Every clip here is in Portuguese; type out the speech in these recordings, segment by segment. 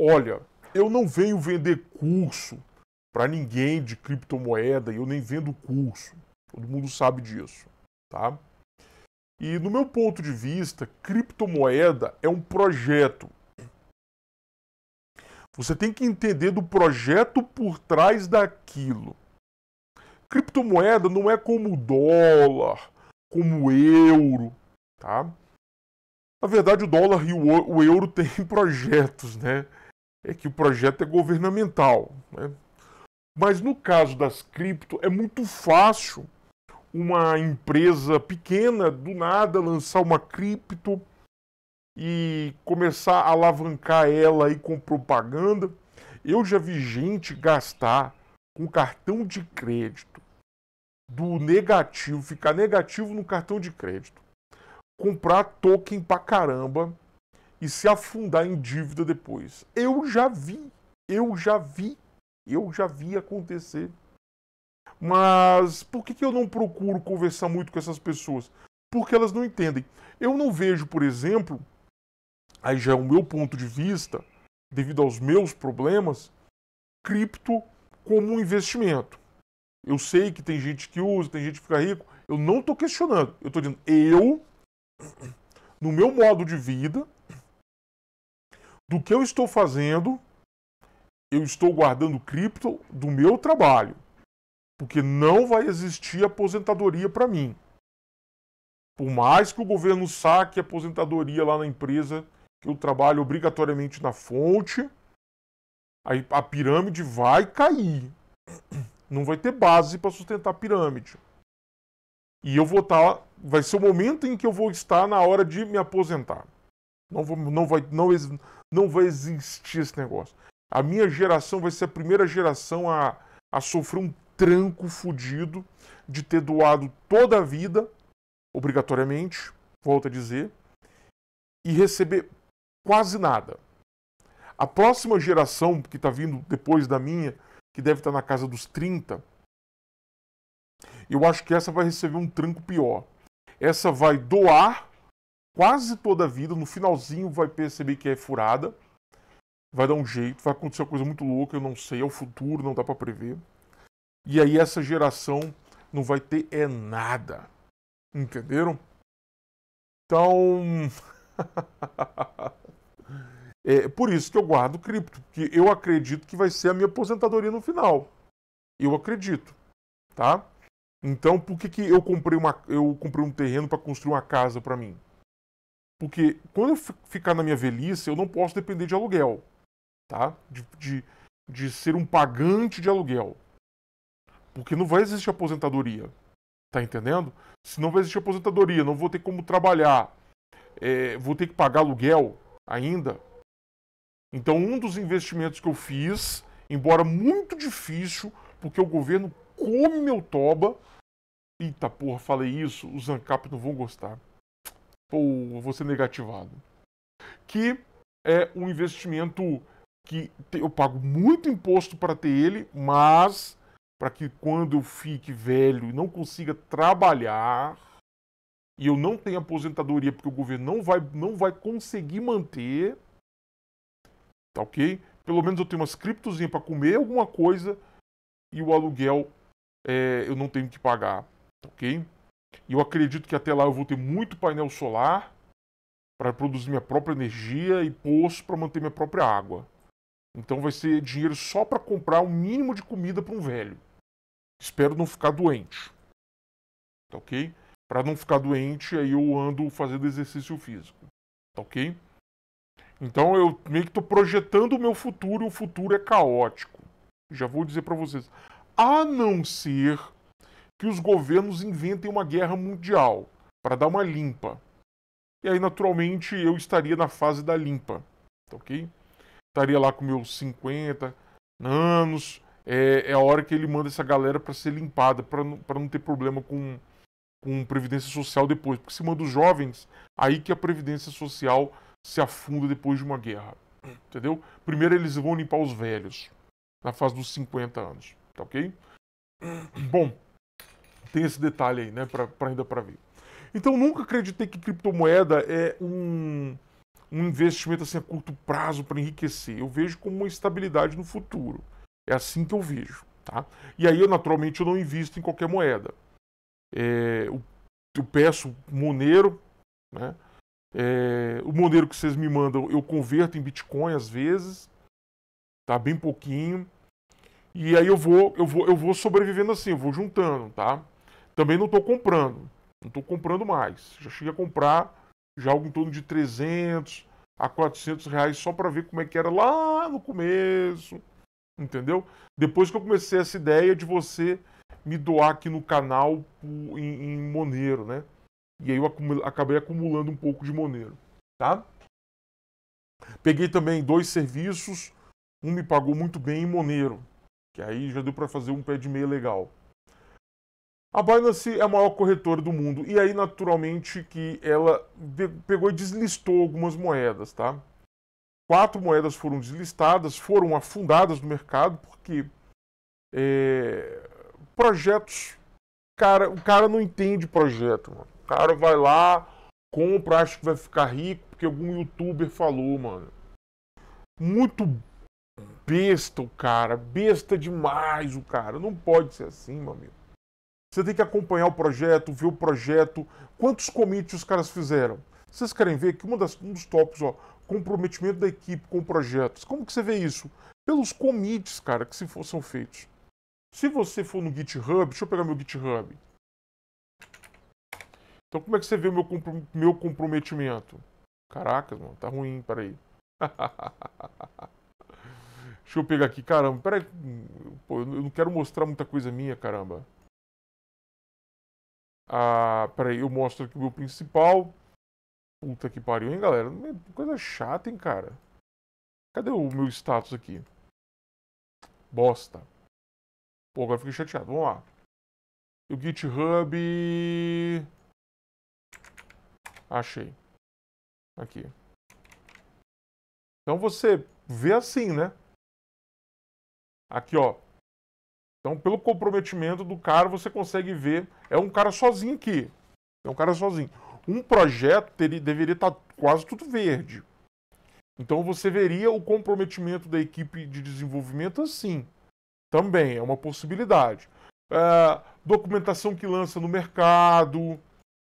Olha, eu não venho vender curso para ninguém de criptomoeda, e eu nem vendo curso. Todo mundo sabe disso, tá? E no meu ponto de vista, criptomoeda é um projeto. Você tem que entender do projeto por trás daquilo. Criptomoeda não é como dólar, como euro, tá? Na verdade, o dólar e o euro têm projetos, né? é que o projeto é governamental. Né? Mas no caso das cripto, é muito fácil uma empresa pequena do nada lançar uma cripto e começar a alavancar ela aí com propaganda. Eu já vi gente gastar com cartão de crédito do negativo, ficar negativo no cartão de crédito, comprar token pra caramba e se afundar em dívida depois. Eu já vi, eu já vi, eu já vi acontecer. Mas por que, eu não procuro conversar muito com essas pessoas? Porque elas não entendem. Eu não vejo, por exemplo, aí já é o meu ponto de vista, devido aos meus problemas, cripto como um investimento. Eu sei que tem gente que usa, tem gente que fica rico. Eu não estou questionando. Eu estou dizendo, eu, no meu modo de vida, do que eu estou fazendo, eu estou guardando cripto do meu trabalho, porque não vai existir aposentadoria para mim. Por mais que o governo saque aposentadoria lá na empresa que eu trabalho obrigatoriamente na fonte, a, pirâmide vai cair. Não vai ter base para sustentar a pirâmide. E eu vou estar. Tá, vai ser o momento em que eu vou estar na hora de me aposentar. Não, vou, não, vai, não, não vai existir esse negócio. A minha geração vai ser a primeira geração a, a sofrer um tranco fudido de ter doado toda a vida, obrigatoriamente, volto a dizer, e receber quase nada. A próxima geração que está vindo depois da minha, que deve estar tá na casa dos 30, eu acho que essa vai receber um tranco pior. Essa vai doar quase toda a vida, no finalzinho vai perceber que é furada, vai dar um jeito, vai acontecer uma coisa muito louca, eu não sei, é o futuro, não dá para prever. E aí essa geração não vai ter é nada. Entenderam? Então, é por isso que eu guardo cripto, que eu acredito que vai ser a minha aposentadoria no final. Eu acredito, tá? Então, por que, que eu comprei uma eu comprei um terreno para construir uma casa para mim? Porque quando eu ficar na minha velhice, eu não posso depender de aluguel, tá? De, de, de ser um pagante de aluguel. Porque não vai existir aposentadoria, tá entendendo? Se não vai existir aposentadoria, não vou ter como trabalhar, é, vou ter que pagar aluguel ainda. Então, um dos investimentos que eu fiz, embora muito difícil, porque o governo come meu toba. Eita porra, falei isso, os ANCAP não vão gostar. Pô, vou ser negativado. Que é um investimento que eu pago muito imposto para ter ele, mas para que quando eu fique velho e não consiga trabalhar e eu não tenha aposentadoria porque o governo não vai, não vai conseguir manter, tá ok? Pelo menos eu tenho umas criptozinhas para comer alguma coisa e o aluguel é, eu não tenho que pagar, tá ok? Eu acredito que até lá eu vou ter muito painel solar para produzir minha própria energia e poço para manter minha própria água. Então vai ser dinheiro só para comprar o um mínimo de comida para um velho. Espero não ficar doente. Tá ok? Para não ficar doente, aí eu ando fazendo exercício físico. Tá ok? Então eu meio que estou projetando o meu futuro e o futuro é caótico. Já vou dizer para vocês. A não ser que os governos inventem uma guerra mundial para dar uma limpa. E aí, naturalmente, eu estaria na fase da limpa, tá ok? Estaria lá com meus 50 anos. É, é a hora que ele manda essa galera para ser limpada, para não, não ter problema com, com previdência social depois. Porque se manda os jovens, aí que a previdência social se afunda depois de uma guerra. Entendeu? Primeiro eles vão limpar os velhos, na fase dos 50 anos, tá ok? Bom, tem esse detalhe aí, né, pra, ainda para ver. Então nunca acreditei que criptomoeda é um, um investimento assim a curto prazo para enriquecer. Eu vejo como uma estabilidade no futuro. É assim que eu vejo, tá? E aí eu naturalmente eu não invisto em qualquer moeda. É, eu, eu peço Monero, né? É, o Monero que vocês me mandam eu converto em Bitcoin às vezes, tá? Bem pouquinho. E aí eu vou, eu vou, eu vou sobrevivendo assim, eu vou juntando, tá? Também não estou comprando. Não estou comprando mais. Já cheguei a comprar já algo em torno de 300 a 400 reais só para ver como é que era lá no começo. Entendeu? Depois que eu comecei essa ideia de você me doar aqui no canal em, em Moneiro, né? E aí eu acabei acumulando um pouco de Moneiro, tá? Peguei também dois serviços. Um me pagou muito bem em Moneiro, que aí já deu para fazer um pé de meia legal. A Binance é a maior corretora do mundo e aí naturalmente que ela pegou e deslistou algumas moedas, tá? Quatro moedas foram deslistadas, foram afundadas no mercado porque é, projetos, cara, o cara não entende projeto, mano. O cara vai lá, compra, acha que vai ficar rico porque algum youtuber falou, mano. Muito besta o cara, besta demais o cara. Não pode ser assim, meu amigo. Você tem que acompanhar o projeto, ver o projeto, quantos commits os caras fizeram. Vocês querem ver que um dos tópicos, ó, comprometimento da equipe com projetos. Como que você vê isso? Pelos commits, cara, que se for, são feitos. Se você for no GitHub, deixa eu pegar meu GitHub. Então como é que você vê o meu, meu comprometimento? Caracas, mano, tá ruim, peraí. deixa eu pegar aqui, caramba, peraí. Pô, eu não quero mostrar muita coisa minha, caramba. Ah, peraí, eu mostro aqui o meu principal. Puta que pariu, hein, galera? Coisa chata, hein, cara? Cadê o meu status aqui? Bosta. Pô, agora fiquei chateado. Vamos lá. O GitHub... Achei. Aqui. Então você vê assim, né? Aqui, ó. Então, pelo comprometimento do cara, você consegue ver. É um cara sozinho aqui. É um cara sozinho. Um projeto teria, deveria estar tá quase tudo verde. Então, você veria o comprometimento da equipe de desenvolvimento assim. Também é uma possibilidade. É, documentação que lança no mercado,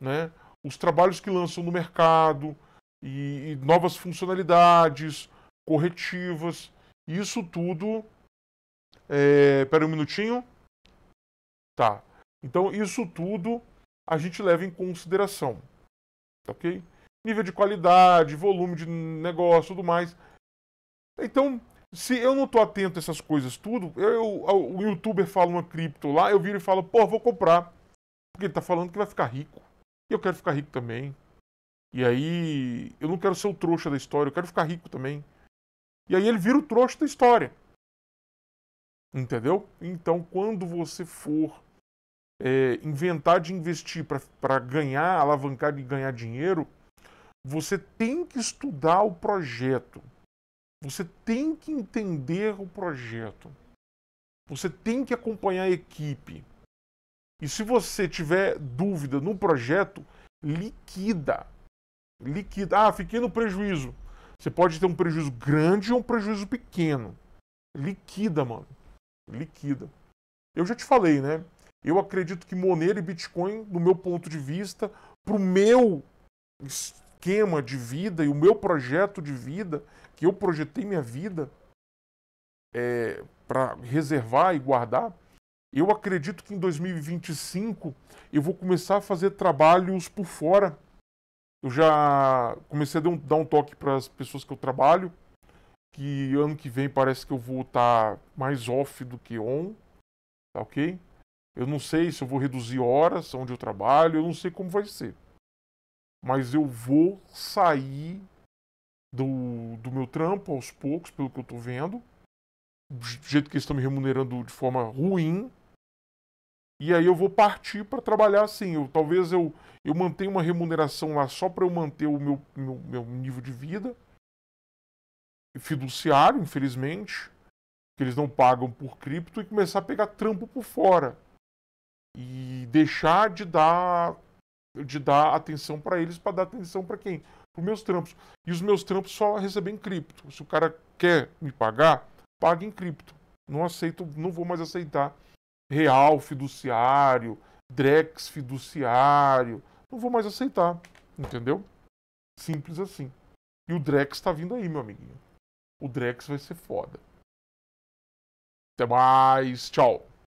né? os trabalhos que lançam no mercado e, e novas funcionalidades corretivas. Isso tudo é, pera um minutinho. Tá. Então, isso tudo a gente leva em consideração. Ok? Nível de qualidade, volume de negócio, tudo mais. Então, se eu não estou atento a essas coisas tudo, eu, eu, o youtuber fala uma cripto lá, eu viro e falo, pô, vou comprar. Porque ele está falando que vai ficar rico. E eu quero ficar rico também. E aí, eu não quero ser o trouxa da história, eu quero ficar rico também. E aí ele vira o trouxa da história. Entendeu? Então, quando você for é, inventar de investir para ganhar, alavancar e ganhar dinheiro, você tem que estudar o projeto. Você tem que entender o projeto. Você tem que acompanhar a equipe. E se você tiver dúvida no projeto, liquida. Liquida. Ah, fiquei no prejuízo. Você pode ter um prejuízo grande ou um prejuízo pequeno. Liquida, mano liquida. Eu já te falei, né? Eu acredito que Monero e Bitcoin, do meu ponto de vista, para o meu esquema de vida e o meu projeto de vida, que eu projetei minha vida é, para reservar e guardar, eu acredito que em 2025 eu vou começar a fazer trabalhos por fora. Eu já comecei a dar um, dar um toque para as pessoas que eu trabalho que ano que vem parece que eu vou estar tá mais off do que on, tá ok? Eu não sei se eu vou reduzir horas onde eu trabalho, eu não sei como vai ser. Mas eu vou sair do, do meu trampo aos poucos, pelo que eu tô vendo. Do jeito que eles estão me remunerando de forma ruim. E aí eu vou partir para trabalhar assim. Eu, talvez eu, eu mantenha uma remuneração lá só para eu manter o meu, meu, meu nível de vida fiduciário, infelizmente, que eles não pagam por cripto, e começar a pegar trampo por fora. E deixar de dar, de dar atenção para eles para dar atenção para quem? Para os meus trampos. E os meus trampos só recebem cripto. Se o cara quer me pagar, paga em cripto. Não aceito, não vou mais aceitar real fiduciário, Drex fiduciário. Não vou mais aceitar, entendeu? Simples assim. E o Drex está vindo aí, meu amiguinho o Drex vai ser foda. Até mais, tchau.